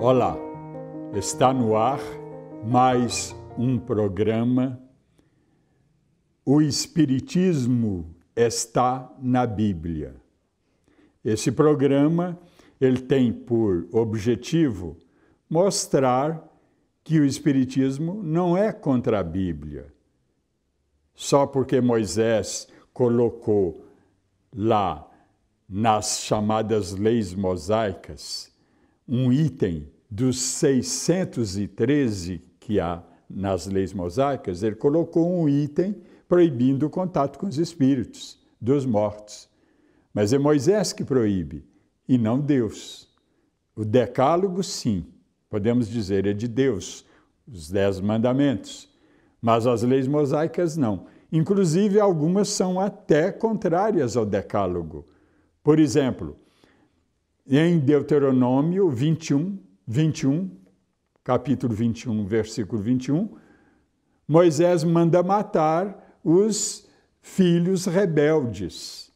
Olá, está no ar mais um programa. O Espiritismo está na Bíblia. Esse programa ele tem por objetivo mostrar que o Espiritismo não é contra a Bíblia, só porque Moisés colocou lá nas chamadas leis mosaicas um item dos 613 que há nas leis mosaicas, ele colocou um item proibindo o contato com os espíritos dos mortos. Mas é Moisés que proíbe e não Deus. O decálogo, sim, podemos dizer, é de Deus, os dez mandamentos mas as leis mosaicas não. Inclusive, algumas são até contrárias ao Decálogo. Por exemplo, em Deuteronômio 21, 21, capítulo 21, versículo 21, Moisés manda matar os filhos rebeldes.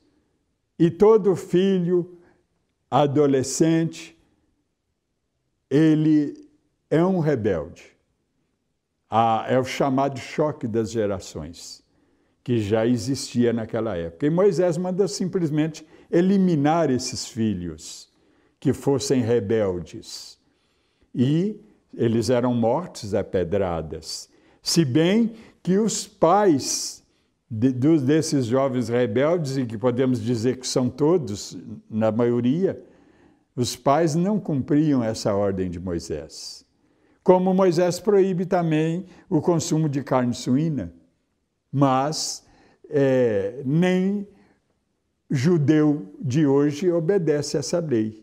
E todo filho adolescente, ele é um rebelde a, é o chamado choque das gerações, que já existia naquela época. E Moisés manda simplesmente eliminar esses filhos que fossem rebeldes. E eles eram mortos a pedradas. Se bem que os pais de, desses jovens rebeldes, e que podemos dizer que são todos, na maioria, os pais não cumpriam essa ordem de Moisés. Como Moisés proíbe também o consumo de carne suína, mas é, nem judeu de hoje obedece essa lei.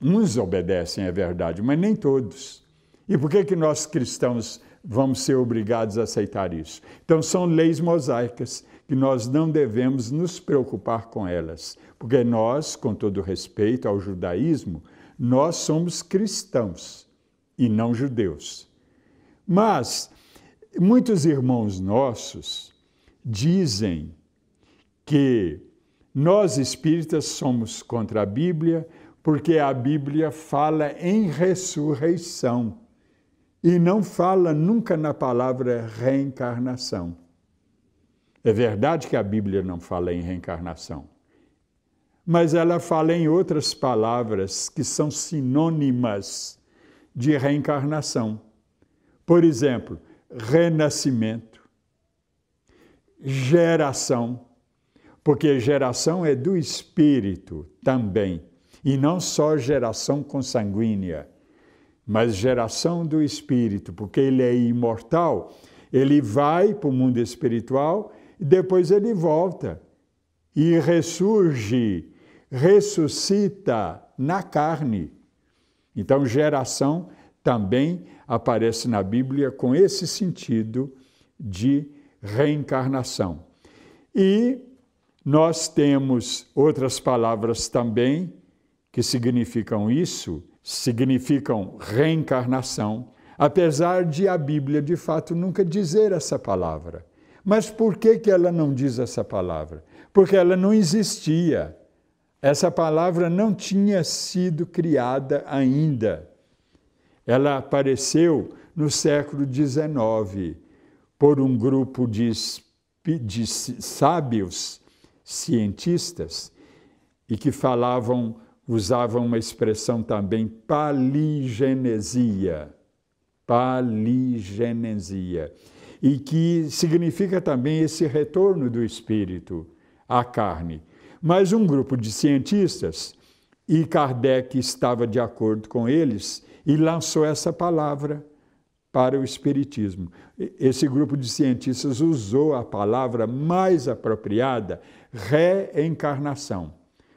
Uns obedecem, é verdade, mas nem todos. E por que, que nós cristãos vamos ser obrigados a aceitar isso? Então, são leis mosaicas que nós não devemos nos preocupar com elas, porque nós, com todo respeito ao judaísmo, nós somos cristãos e não judeus. Mas muitos irmãos nossos dizem que nós espíritas somos contra a Bíblia porque a Bíblia fala em ressurreição e não fala nunca na palavra reencarnação. É verdade que a Bíblia não fala em reencarnação, mas ela fala em outras palavras que são sinônimas de reencarnação. Por exemplo, renascimento, geração, porque geração é do espírito também, e não só geração consanguínea, mas geração do espírito, porque ele é imortal, ele vai para o mundo espiritual e depois ele volta e ressurge ressuscita na carne. Então, geração também aparece na Bíblia com esse sentido de reencarnação. E nós temos outras palavras também que significam isso, significam reencarnação, apesar de a Bíblia de fato nunca dizer essa palavra. Mas por que, que ela não diz essa palavra? Porque ela não existia essa palavra não tinha sido criada ainda. Ela apareceu no século XIX por um grupo de, de sábios cientistas e que falavam, usavam uma expressão também, paligenesia. Paligenesia. E que significa também esse retorno do espírito à carne mas um grupo de cientistas, e Kardec estava de acordo com eles, e lançou essa palavra para o Espiritismo. Esse grupo de cientistas usou a palavra mais apropriada, reencarnação.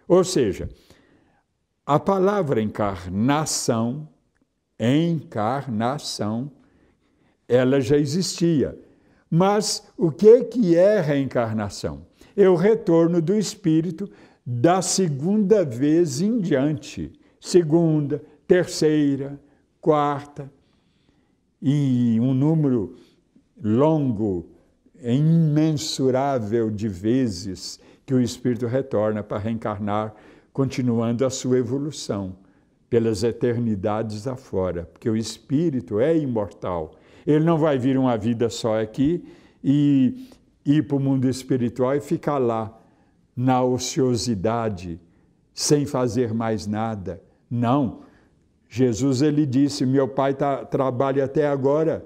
Ou seja, a palavra encarnação, encarnação, ela já existia. Mas o que, que é reencarnação? é o retorno do espírito da segunda vez em diante. Segunda, terceira, quarta, e um número longo, imensurável de vezes que o espírito retorna para reencarnar, continuando a sua evolução pelas eternidades afora, porque o espírito é imortal. Ele não vai vir uma vida só aqui e ir para o mundo espiritual e ficar lá na ociosidade, sem fazer mais nada. Não. Jesus ele disse: Meu pai tá, trabalha até agora,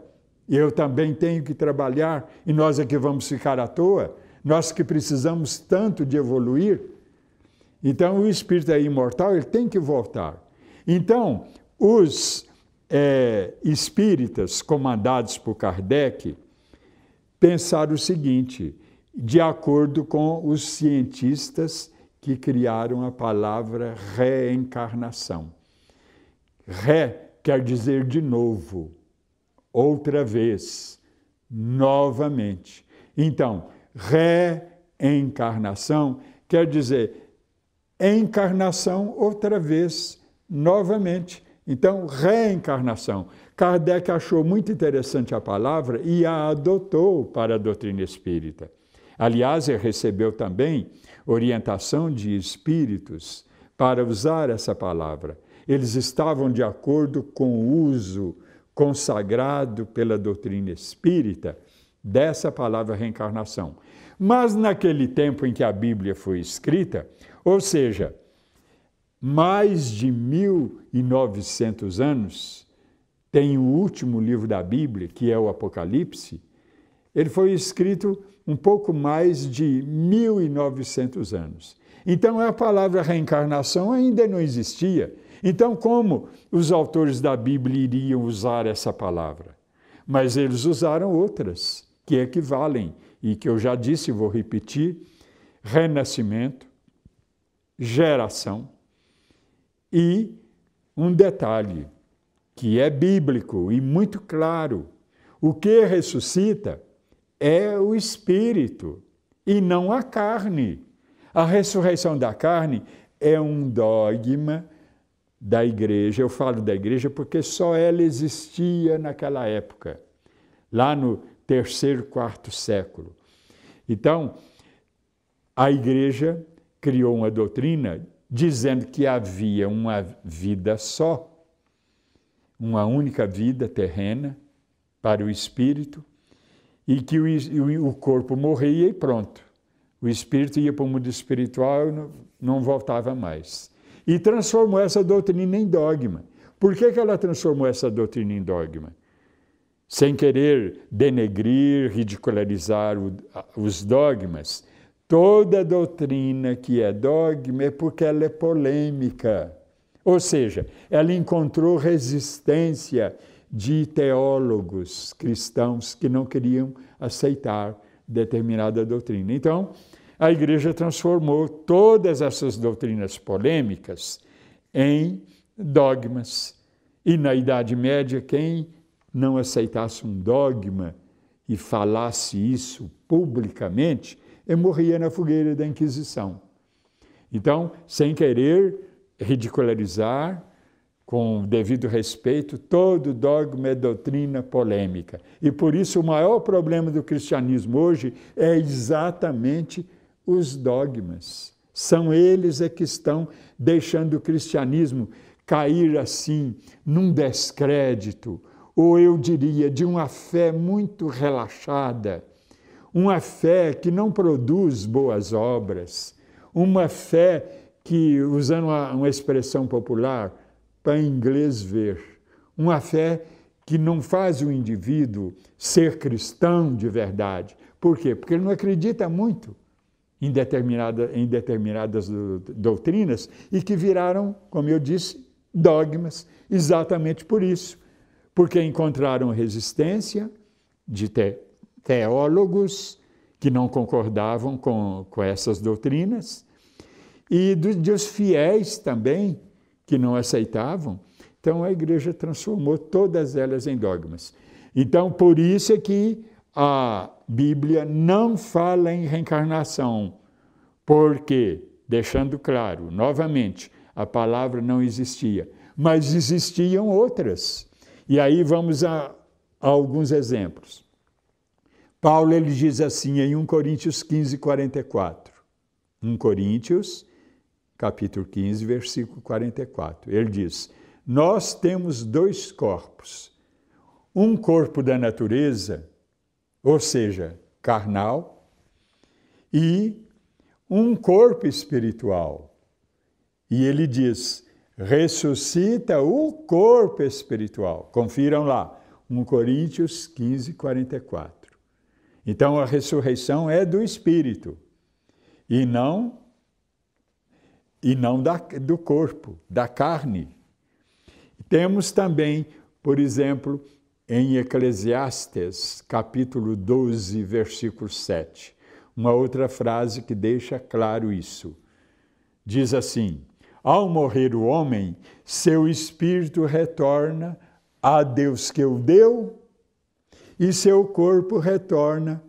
eu também tenho que trabalhar, e nós é que vamos ficar à toa, nós que precisamos tanto de evoluir. Então, o espírito é imortal, ele tem que voltar. Então, os é, espíritas comandados por Kardec, pensar o seguinte, de acordo com os cientistas que criaram a palavra reencarnação. Re quer dizer de novo, outra vez, novamente. Então, reencarnação quer dizer encarnação outra vez, novamente. Então, reencarnação. Kardec achou muito interessante a palavra e a adotou para a doutrina espírita. Aliás, ele recebeu também orientação de espíritos para usar essa palavra. Eles estavam de acordo com o uso consagrado pela doutrina espírita dessa palavra reencarnação. Mas naquele tempo em que a Bíblia foi escrita, ou seja, mais de 1900 anos, tem o último livro da Bíblia, que é o Apocalipse, ele foi escrito um pouco mais de 1900 anos. Então a palavra reencarnação ainda não existia. Então como os autores da Bíblia iriam usar essa palavra? Mas eles usaram outras que equivalem e que eu já disse, vou repetir: renascimento, geração e um detalhe, que é bíblico e muito claro. O que ressuscita é o espírito e não a carne. A ressurreição da carne é um dogma da igreja. Eu falo da igreja porque só ela existia naquela época, lá no terceiro, quarto século. Então, a igreja criou uma doutrina dizendo que havia uma vida só uma única vida terrena para o espírito e que o, o corpo morria e pronto. O espírito ia para o mundo espiritual e não, não voltava mais. E transformou essa doutrina em dogma. Por que, que ela transformou essa doutrina em dogma? Sem querer denegrir, ridicularizar o, os dogmas, toda doutrina que é dogma é porque ela é polêmica. Ou seja, ela encontrou resistência de teólogos cristãos que não queriam aceitar determinada doutrina. Então, a igreja transformou todas essas doutrinas polêmicas em dogmas. E na Idade Média, quem não aceitasse um dogma e falasse isso publicamente, morria na fogueira da Inquisição. Então, sem querer, ridicularizar, com devido respeito, todo dogma é doutrina polêmica. E por isso o maior problema do cristianismo hoje é exatamente os dogmas. São eles é que estão deixando o cristianismo cair assim num descrédito, ou eu diria, de uma fé muito relaxada, uma fé que não produz boas obras, uma fé que, usando uma, uma expressão popular, para inglês ver, uma fé que não faz o indivíduo ser cristão de verdade. Por quê? Porque ele não acredita muito em, determinada, em determinadas doutrinas e que viraram, como eu disse, dogmas, exatamente por isso. Porque encontraram resistência de teólogos que não concordavam com, com essas doutrinas e dos, dos fiéis também, que não aceitavam. Então a igreja transformou todas elas em dogmas. Então por isso é que a Bíblia não fala em reencarnação, porque, deixando claro, novamente, a palavra não existia, mas existiam outras. E aí vamos a, a alguns exemplos. Paulo ele diz assim em 1 Coríntios 15, 44. 1 Coríntios capítulo 15, versículo 44. Ele diz: Nós temos dois corpos. Um corpo da natureza, ou seja, carnal, e um corpo espiritual. E ele diz: ressuscita o corpo espiritual. Confiram lá, 1 Coríntios 15, 44. Então a ressurreição é do espírito e não e não da, do corpo, da carne. Temos também, por exemplo, em Eclesiastes, capítulo 12, versículo 7, uma outra frase que deixa claro isso. Diz assim: Ao morrer o homem, seu espírito retorna a Deus que o deu, e seu corpo retorna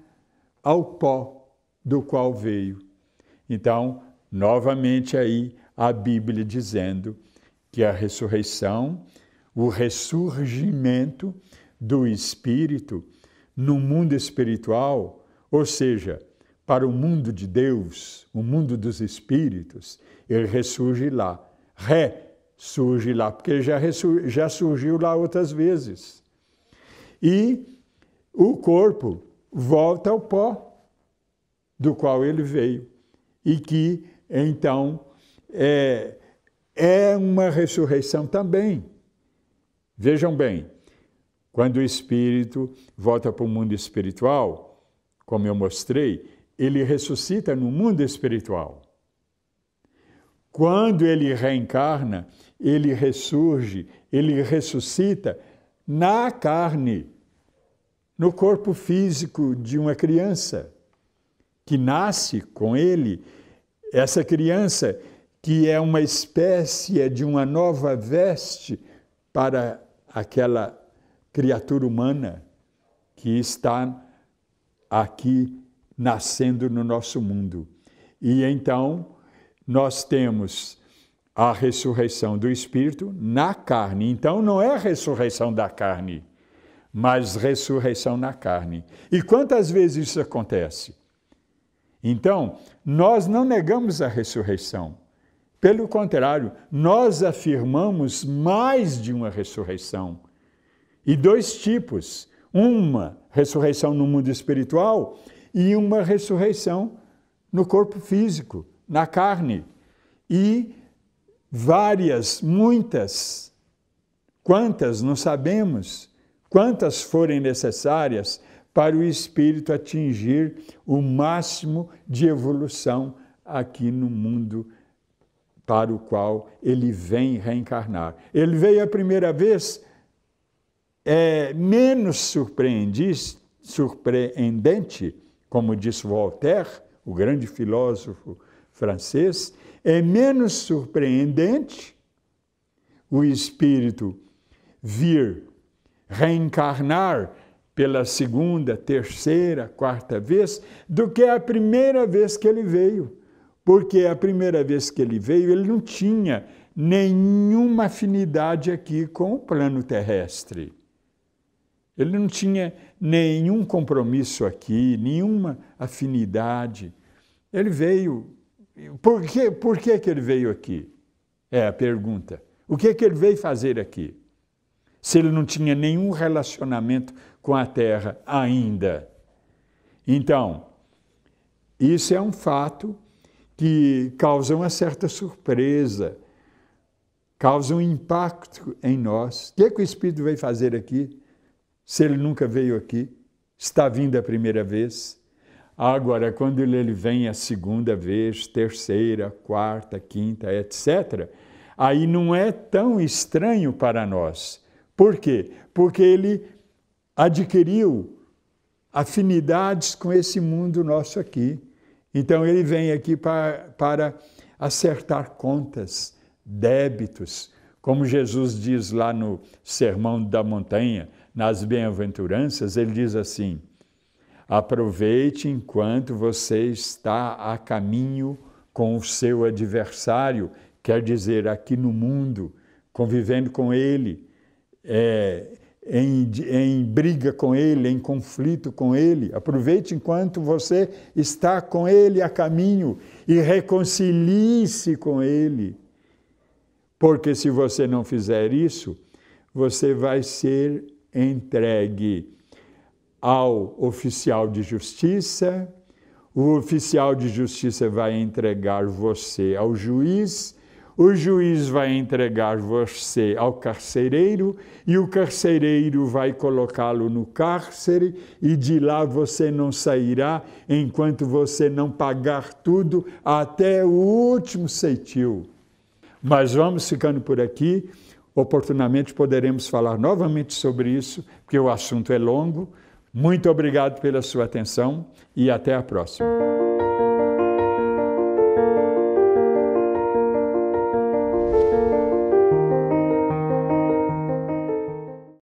ao pó do qual veio. Então, Novamente aí a Bíblia dizendo que a ressurreição, o ressurgimento do espírito no mundo espiritual, ou seja, para o mundo de Deus, o mundo dos espíritos, ele ressurge lá, ressurge lá, porque já, ressurgiu já surgiu lá outras vezes. E o corpo volta ao pó do qual ele veio e que então, é, é uma ressurreição também. Vejam bem, quando o espírito volta para o mundo espiritual, como eu mostrei, ele ressuscita no mundo espiritual. Quando ele reencarna, ele ressurge, ele ressuscita na carne, no corpo físico de uma criança que nasce com ele essa criança, que é uma espécie é de uma nova veste para aquela criatura humana que está aqui nascendo no nosso mundo. E então nós temos a ressurreição do Espírito na carne. Então não é a ressurreição da carne, mas ressurreição na carne. E quantas vezes isso acontece? Então, nós não negamos a ressurreição. Pelo contrário, nós afirmamos mais de uma ressurreição. E dois tipos: uma ressurreição no mundo espiritual e uma ressurreição no corpo físico, na carne. E várias, muitas, quantas não sabemos, quantas forem necessárias para o espírito atingir o máximo de evolução aqui no mundo para o qual ele vem reencarnar. Ele veio a primeira vez, é menos surpreendente, como disse Voltaire, o grande filósofo francês, é menos surpreendente o espírito vir reencarnar pela segunda, terceira, quarta vez do que a primeira vez que ele veio. Porque a primeira vez que ele veio, ele não tinha nenhuma afinidade aqui com o plano terrestre. Ele não tinha nenhum compromisso aqui, nenhuma afinidade. Ele veio. Por que, por que, que ele veio aqui? É a pergunta. O que, que ele veio fazer aqui? se ele não tinha nenhum relacionamento com a terra ainda. Então, isso é um fato que causa uma certa surpresa, causa um impacto em nós. O que, é que o Espírito veio fazer aqui, se ele nunca veio aqui? Está vindo a primeira vez? Agora, quando ele vem a segunda vez, terceira, quarta, quinta, etc., aí não é tão estranho para nós por quê? Porque ele adquiriu afinidades com esse mundo nosso aqui. Então ele vem aqui para, para acertar contas, débitos, como Jesus diz lá no Sermão da Montanha, nas Bem-aventuranças, ele diz assim: aproveite enquanto você está a caminho com o seu adversário, quer dizer, aqui no mundo, convivendo com ele é, em, em briga com Ele, em conflito com Ele. Aproveite enquanto você está com Ele a caminho e reconcilie-se com Ele. Porque se você não fizer isso, você vai ser entregue ao oficial de justiça, o oficial de justiça vai entregar você ao juiz, o juiz vai entregar você ao carcereiro e o carcereiro vai colocá-lo no cárcere e de lá você não sairá enquanto você não pagar tudo até o último ceitil. Mas vamos ficando por aqui. Oportunamente poderemos falar novamente sobre isso, porque o assunto é longo. Muito obrigado pela sua atenção e até a próxima.